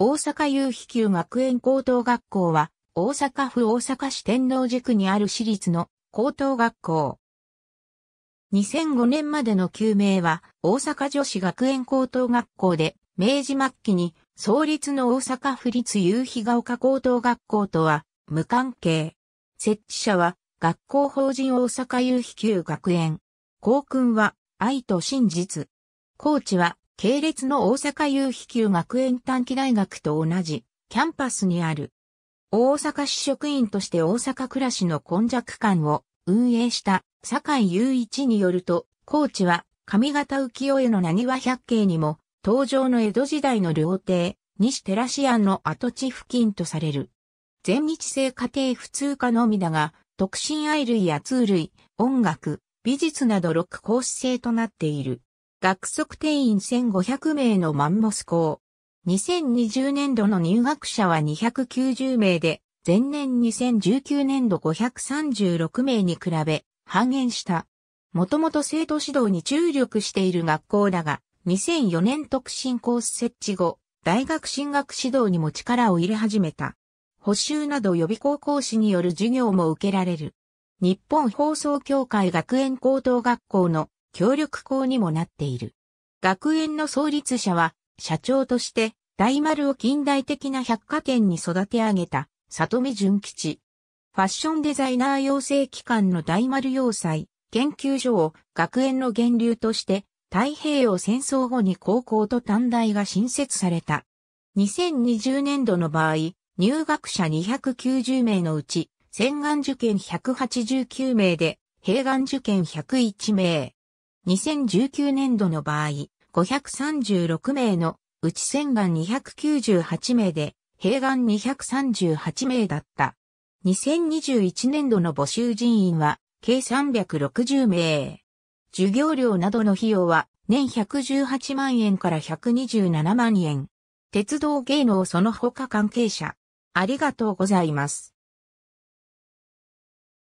大阪夕日球学園高等学校は、大阪府大阪市天王寺区にある私立の高等学校。2005年までの旧名は、大阪女子学園高等学校で、明治末期に創立の大阪府立夕日が丘高等学校とは無関係。設置者は学校法人大阪夕日球学園。校訓は愛と真実。コーチは系列の大阪夕日級学園短期大学と同じキャンパスにある。大阪市職員として大阪暮らしの根弱館を運営した坂井雄一によると、高知は上方浮世絵の何は百景にも、登場の江戸時代の料亭、西テラシアンの跡地付近とされる。全日制家庭普通科のみだが、特進愛類や通類、音楽、美術など6コース制となっている。学則定員1500名のマンモス校。2020年度の入学者は290名で、前年2019年度536名に比べ、半減した。もともと生徒指導に注力している学校だが、2004年特進コース設置後、大学進学指導にも力を入れ始めた。補修など予備校講師による授業も受けられる。日本放送協会学園高等学校の協力校にもなっている。学園の創立者は、社長として、大丸を近代的な百貨店に育て上げた、里見純吉。ファッションデザイナー養成機関の大丸要塞研究所を学園の源流として太平洋戦争後に高校と短大が新設された。2020年度の場合、入学者290名のうち、洗顔受験189名で、併願受験101名、2019年度の場合、536名のうち洗顔298名で、併眼238名だった。2021年度の募集人員は、計360名。授業料などの費用は、年118万円から127万円。鉄道芸能その他関係者。ありがとうございます。